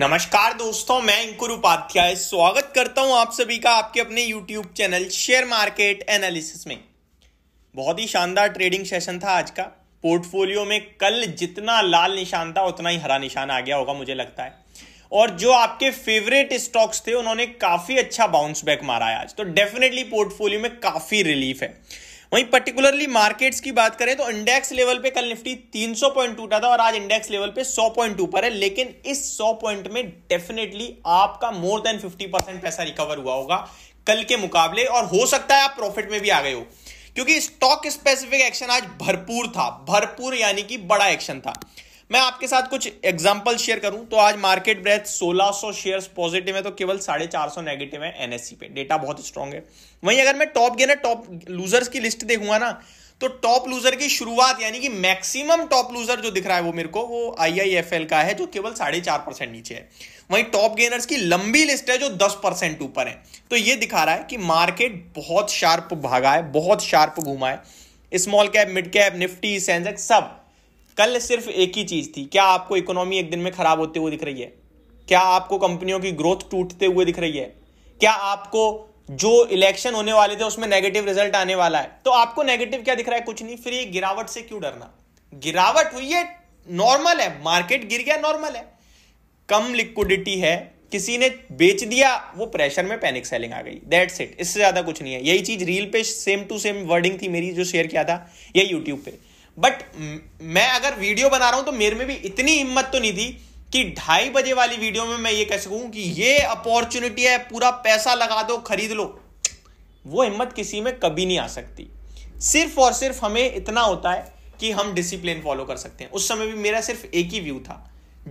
नमस्कार दोस्तों मैं अंकुर उपाध्याय स्वागत करता हूं आप सभी का आपके अपने YouTube channel share market analysis में बहुत ही शानदार ट्रेडिंग सेशन था आज का पोर्टफोलियो में कल जितना लाल निशान था उतना ही हरा निशान आ गया होगा मुझे लगता है और जो आपके फेवरेट स्टॉक्स थे उन्होंने काफी अच्छा बाउंस बैक मारा है आज तो डेफिनेटली पोर्टफोलियो में काफी रिलीफ है वहीं पर्टिकुलरली मार्केट्स की बात करें तो इंडेक्स लेवल पे कल निफ्टी 300 पॉइंट टूटा था और आज इंडेक्स लेवल पे 100 पॉइंट ऊपर है लेकिन इस 100 पॉइंट में डेफिनेटली आपका मोर देन 50 परसेंट पैसा रिकवर हुआ होगा कल के मुकाबले और हो सकता है आप प्रॉफिट में भी आ गए हो क्योंकि स्टॉक स्पेसिफिक एक्शन आज भरपूर था भरपूर यानी कि बड़ा एक्शन था मैं आपके साथ कुछ एग्जाम्पल शेयर करूं तो आज मार्केट ब्रेथ 1600 शेयर्स पॉजिटिव है तो केवल साढ़े चार सौ नेगेटिव है एनएससी e पे डेटा बहुत स्ट्रांग है वहीं अगर मैं टॉप गेनर टॉप लूजर्स की लिस्ट देखूंगा ना तो टॉप लूजर की शुरुआत यानी कि मैक्सिमम टॉप लूजर जो दिख रहा है वो मेरे को वो आईआईएफएल का है जो केवल साढ़े चार परसेंट नीचे है वहीं टॉप गेनर्स की लंबी लिस्ट है जो दस परसेंट ऊपर है तो ये दिखा रहा है कि मार्केट बहुत शार्प भागा है बहुत शार्प घूमा है small cap mid cap Nifty Sensex सब कल सिर्फ एक ही चीज़ थी क्या आपको इकोनॉमी एक दिन में खराब होते हुए दिख रही है क्या आपको कंपनियों की ग्रोथ टूटते हुए दिख रही है क्या आपको जो इलेक्शन होने वाले थे उसमें नेगेटिव रिजल्ट आने वाला है तो आपको नेगेटिव क्या दिख रहा है कुछ नहीं फिर ये गिरावट से क्यों डरना गिरावट हुई है नॉर्मल है मार्केट गिर गया नॉर्मल है कम लिक्विडिटी है किसी ने बेच दिया वो प्रेशर में पैनिक सेलिंग आ गई दैट्स इट इससे ज्यादा कुछ नहीं है यही चीज रील पे सेम टू सेम वर्डिंग थी मेरी जो शेयर किया था या यूट्यूब पे बट मैं अगर वीडियो बना रहा हूं तो मेरे में भी इतनी हिम्मत तो नहीं थी कि ढाई बजे वाली वीडियो में मैं ये कह सकूं कि ये अपॉर्चुनिटी है पूरा पैसा लगा दो खरीद लो वो हिम्मत किसी में कभी नहीं आ सकती सिर्फ और सिर्फ हमें इतना होता है कि हम डिसिप्लिन फॉलो कर सकते हैं उस समय भी मेरा सिर्फ एक ही व्यू था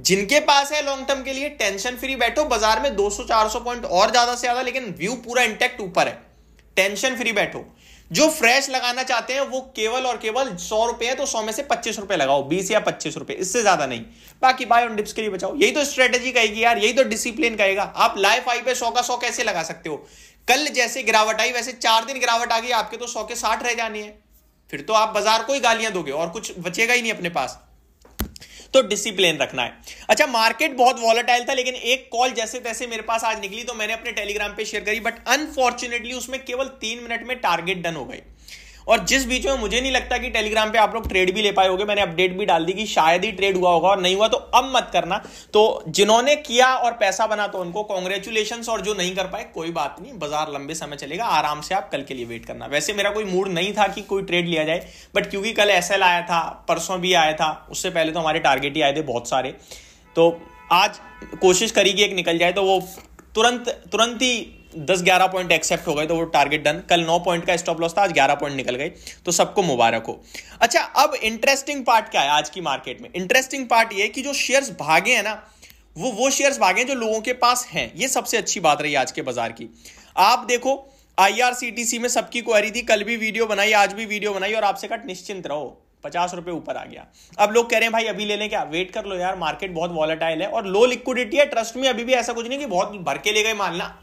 जिनके पास है लॉन्ग टर्म के लिए टेंशन फ्री बैठो बाजार में 200 400 पॉइंट और ज्यादा से ज्यादा लेकिन व्यू पूरा इंटेक्ट ऊपर है टेंशन फ्री बैठो जो फ्रेश लगाना चाहते हैं वो केवल और केवल सौ रुपए है तो सौ में से पच्चीस रुपए लगाओ बीस या पच्चीस रुपए इससे ज्यादा नहीं बाकी बाय ऑन डिप्स के लिए बचाओ यही तो स्ट्रेटेजी कहेगी यार यही तो डिसिप्लिन कहेगा आप लाइफ आई पे सौ का सौ कैसे लगा सकते हो कल जैसे गिरावट आई वैसे चार दिन गिरावट आ गई आपके तो सौ के साठ रह जानी है फिर तो आप बाजार को ही गालियां दोगे और कुछ बचेगा ही नहीं अपने पास तो डिसिप्लिन रखना है अच्छा मार्केट बहुत वॉलेटाइल था लेकिन एक कॉल जैसे तैसे मेरे पास आज निकली तो मैंने अपने टेलीग्राम पे शेयर करी बट अनफॉर्चुनेटली उसमें केवल तीन मिनट में टारगेट डन हो गई और जिस बीच में मुझे नहीं लगता कि टेलीग्राम पे आप लोग ट्रेड भी ले पाए होंगे मैंने अपडेट भी डाल दी कि शायद ही ट्रेड हुआ होगा और नहीं हुआ तो अब मत करना तो जिन्होंने किया और पैसा बना तो उनको कॉन्ग्रेचुलेशन और जो नहीं कर पाए कोई बात नहीं बाजार लंबे समय चलेगा आराम से आप कल के लिए वेट करना वैसे मेरा कोई मूड नहीं था कि कोई ट्रेड लिया जाए बट क्योंकि कल एस आया था परसों भी आया था उससे पहले तो हमारे टारगेट ही आए थे बहुत सारे तो आज कोशिश करेगी एक निकल जाए तो वो तुरंत तुरंत ही दस ग्यारह पॉइंट एक्सेप्ट हो गए तो वो टारगेट डन कल नौ पॉइंट का स्टॉप लॉस था आज ग्यारह पॉइंट निकल गए तो सबको मुबारक हो अच्छा अब इंटरेस्टिंग पार्ट क्या है आज की मार्केट में इंटरेस्टिंग पार्ट ये कि जो शेयर्स भागे हैं ना वो वो शेयर्स भागे जो लोगों के पास हैं ये सबसे अच्छी बात रही आज के बाजार की आप देखो आईआरसीटीसी में सबकी क्वेरी थी कल भी वीडियो बनाई आज भी वीडियो बनाई और आपसे कट निश्चिंत रहो पचास रुपए ऊपर आ गया अब लोग कह रहे हैं भाई अभी ले लें क्या वेट कर लो यार मार्केट बहुत वॉलेटाइल है और लो लिक्विडिटी है ट्रस्ट में अभी भी ऐसा कुछ नहीं कि बहुत भर के ले गए मानना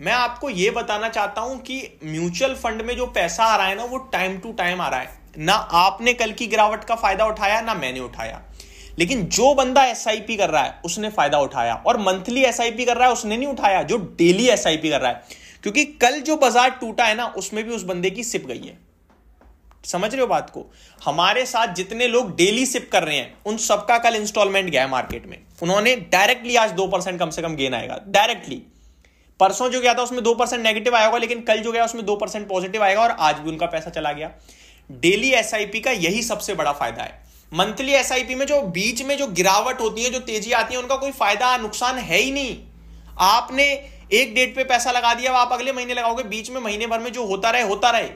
मैं आपको ये बताना चाहता हूं कि म्यूचुअल फंड में जो पैसा आ रहा है ना वो टाइम टू टाइम आ रहा है ना आपने कल की गिरावट का फायदा उठाया ना मैंने उठाया लेकिन जो बंदा एस कर रहा है उसने फायदा उठाया और मंथली एस कर रहा है उसने नहीं उठाया जो डेली एस कर रहा है क्योंकि कल जो बाजार टूटा है ना उसमें भी उस बंदे की सिप गई है समझ रहे हो बात को हमारे साथ जितने लोग डेली सिप कर रहे हैं उन सबका कल इंस्टॉलमेंट गया है मार्केट में उन्होंने डायरेक्टली आज दो परसेंट कम से कम गेन आएगा डायरेक्टली परसों जो गया था उसमें दो परसेंट नेगेटिव आया होगा लेकिन कल जो गया उसमें दो परसेंट पॉजिटिव आएगा और आज भी उनका पैसा चला गया डेली एस का यही सबसे बड़ा फायदा है मंथली एस में जो बीच में जो गिरावट होती है जो तेजी आती है उनका कोई फायदा नुकसान है ही नहीं आपने एक डेट पे पैसा लगा दिया आप अगले महीने लगाओगे बीच में महीने भर में जो होता रहे होता रहे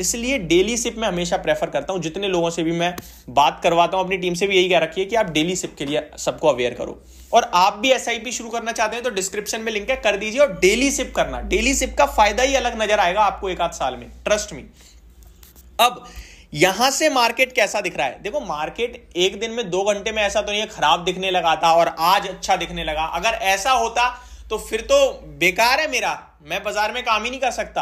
इसलिए डेली सिप मैं हमेशा प्रेफर करता हूँ जितने लोगों से भी मैं बात करवाता हूँ अपनी टीम से भी यही कह रखी है कि आप डेली सिप के लिए सबको अवेयर करो और आप भी एस शुरू करना चाहते हैं तो डिस्क्रिप्शन में लिंक है कर दीजिए और डेली सिप करना डेली सिप का फायदा ही अलग नजर आएगा आपको एक आध साल में ट्रस्ट मी अब यहां से मार्केट कैसा दिख रहा है देखो मार्केट एक दिन में दो घंटे में ऐसा तो नहीं है खराब दिखने लगा था और आज अच्छा दिखने लगा अगर ऐसा होता तो फिर तो बेकार है मेरा मैं बाजार में काम ही नहीं कर सकता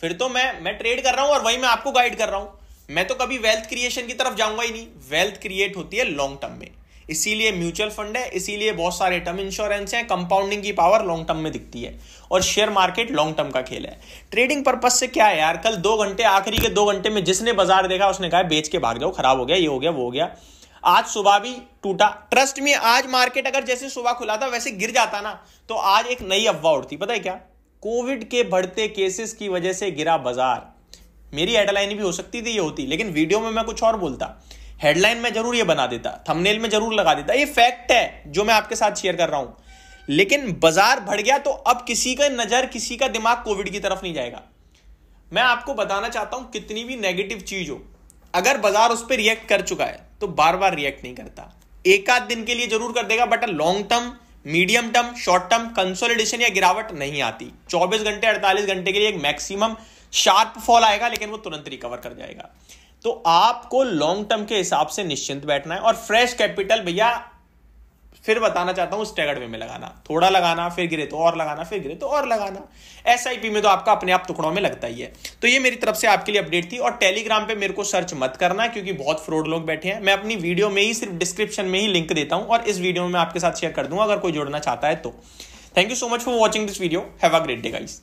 फिर तो मैं मैं ट्रेड कर रहा हूं और वही मैं आपको गाइड कर रहा हूं मैं तो कभी वेल्थ क्रिएशन की तरफ जाऊंगा ही नहीं वेल्थ क्रिएट होती है लॉन्ग टर्म में इसीलिए म्यूचुअल फंड है इसीलिए बहुत सारे टर्म इंश्योरेंस हैं कंपाउंडिंग की पावर लॉन्ग टर्म में दिखती है और शेयर मार्केट लॉन्ग टर्म का खेल है ट्रेडिंग पर्पज से क्या है यार कल दो घंटे आखिरी के दो घंटे में जिसने बाजार देखा उसने कहा बेच के भाग जाओ खराब हो गया ये हो गया वो हो गया आज सुबह भी टूटा ट्रस्ट में आज मार्केट अगर जैसे सुबह खुला था वैसे गिर जाता ना तो आज एक नई अफवाह उठती पता है क्या कोविड के बढ़ते केसेस की वजह से गिरा बाजार मेरी हेडलाइन भी हो सकती थी ये होती लेकिन वीडियो में मैं कुछ और बोलता हेडलाइन में जरूर ये बना देता थंबनेल में जरूर लगा देता ये फैक्ट है जो मैं आपके साथ शेयर कर रहा हूं लेकिन बाजार बढ़ गया तो अब किसी का नजर किसी का दिमाग कोविड की तरफ नहीं जाएगा मैं आपको बताना चाहता हूं कितनी भी नेगेटिव चीज हो अगर बाजार उस पर रिएक्ट कर चुका है तो बार बार रिएक्ट नहीं करता एक आध दिन के लिए जरूर कर देगा but long term medium term short term consolidation या गिरावट नहीं आती 24 घंटे 48 घंटे के लिए एक मैक्सिमम शार्प फॉल आएगा लेकिन वो तुरंत रिकवर कर जाएगा तो आपको लॉन्ग टर्म के हिसाब से निश्चिंत बैठना है और फ्रेश कैपिटल भैया फिर बताना चाहता हूँ स्टेगर्ड वे में लगाना थोड़ा लगाना फिर गिरे तो और लगाना फिर गिरे तो और लगाना एस में तो आपका अपने आप टुकड़ों में लगता ही है तो ये मेरी तरफ से आपके लिए अपडेट थी और टेलीग्राम पे मेरे को सर्च मत करना क्योंकि बहुत फ्रॉड लोग बैठे हैं मैं अपनी वीडियो में ही सिर्फ डिस्क्रिप्शन में ही लिंक देता हूं और इस वीडियो में आपके साथ शेयर कर दूंगा अगर कोई जोड़ना चाहता है तो thank you so much for watching this video have a great day guys